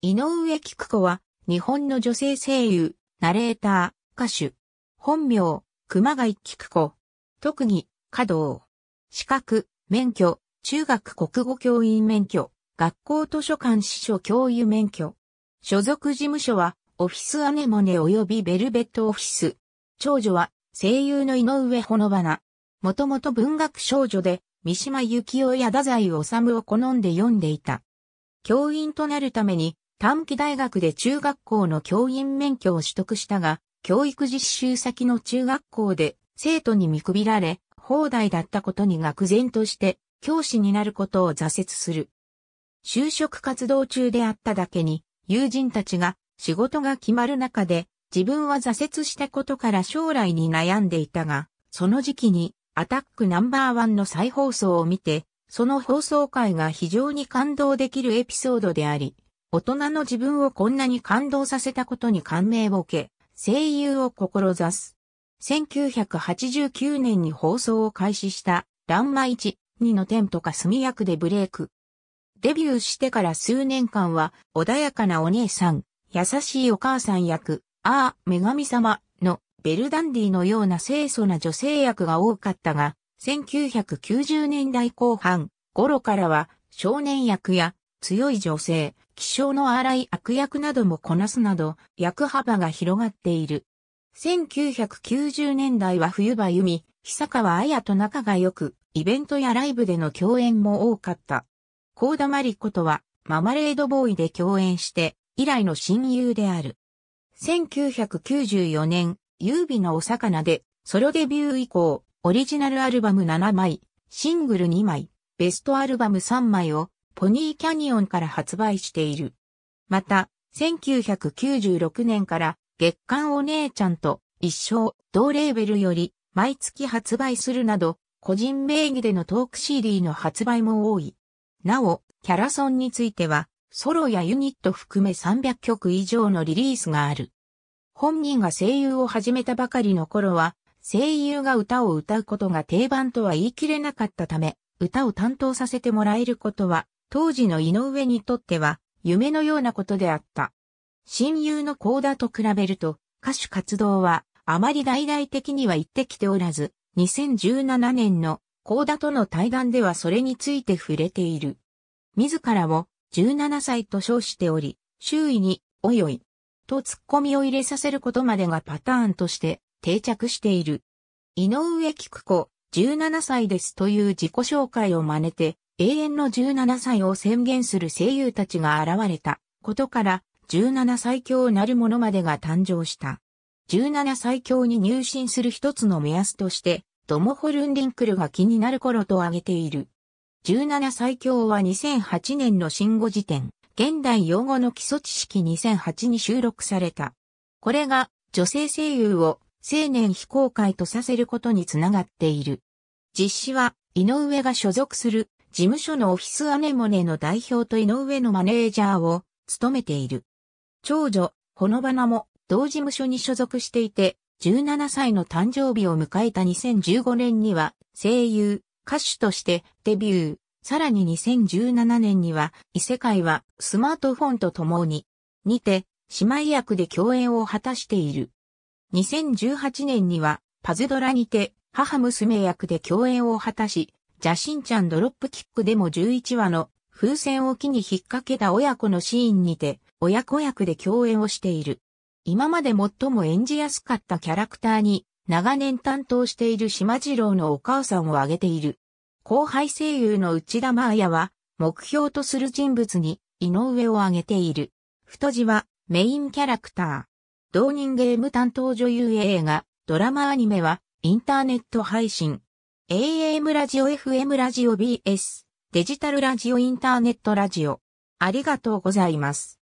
井上菊子は、日本の女性声優、ナレーター、歌手。本名、熊谷菊子。特技、華道。資格、免許、中学国語教員免許、学校図書館司書教諭免許。所属事務所は、オフィスアネモネ及びベルベットオフィス。長女は、声優の井上ほのばな。もともと文学少女で、三島幸紀夫や太宰治を好んで読んでいた。教員となるために、短期大学で中学校の教員免許を取得したが、教育実習先の中学校で生徒に見くびられ、放題だったことに愕然として、教師になることを挫折する。就職活動中であっただけに、友人たちが仕事が決まる中で、自分は挫折したことから将来に悩んでいたが、その時期にアタックナンバーワンの再放送を見て、その放送回が非常に感動できるエピソードであり、大人の自分をこんなに感動させたことに感銘を受け、声優を志す。1989年に放送を開始した、ランマ1、2のテンポか墨役でブレイク。デビューしてから数年間は、穏やかなお姉さん、優しいお母さん役、ああ、女神様のベルダンディのような清楚な女性役が多かったが、1990年代後半頃からは少年役や強い女性、気性の荒い悪役などもこなすなど、役幅が広がっている。1990年代は冬場由美、久川綾と仲が良く、イベントやライブでの共演も多かった。高田真理子とは、ママレードボーイで共演して、以来の親友である。1994年、優美のお魚で、ソロデビュー以降、オリジナルアルバム7枚、シングル2枚、ベストアルバム3枚をポニーキャニオンから発売している。また、1996年から月刊お姉ちゃんと一生同レーベルより毎月発売するなど、個人名義でのトーク CD の発売も多い。なお、キャラソンについては、ソロやユニット含め300曲以上のリリースがある。本人が声優を始めたばかりの頃は、声優が歌を歌うことが定番とは言い切れなかったため、歌を担当させてもらえることは当時の井上にとっては夢のようなことであった。親友の高田と比べると歌手活動はあまり大々的には行ってきておらず、2017年の高田との対談ではそれについて触れている。自らを17歳と称しており、周囲に、おいおい、と突っ込みを入れさせることまでがパターンとして定着している。井上菊子、17歳ですという自己紹介を真似て、永遠の17歳を宣言する声優たちが現れたことから、17最強なるものまでが誕生した。17最強に入信する一つの目安として、ドモホルンリンクルが気になる頃と挙げている。17最強は2008年の新語辞典、現代用語の基礎知識2008に収録された。これが女性声優を青年非公開とさせることにつながっている。実施は井上が所属する事務所のオフィスアネモネの代表と井上のマネージャーを務めている。長女、ほのばなも同事務所に所属していて、17歳の誕生日を迎えた2015年には声優、歌手としてデビュー。さらに2017年には異世界はスマートフォンと共に、にて姉妹役で共演を果たしている。2018年にはパズドラにて母娘役で共演を果たし、邪神ちゃんドロップキックでも11話の風船を木に引っ掛けた親子のシーンにて親子役で共演をしている。今まで最も演じやすかったキャラクターに長年担当している島次郎のお母さんを挙げている。後輩声優の内田真彩は目標とする人物に井上を挙げている。太字はメインキャラクター。同人ゲーム担当女優映画、ドラマアニメはインターネット配信、AM ラジオ FM ラジオ BS デジタルラジオインターネットラジオありがとうございます。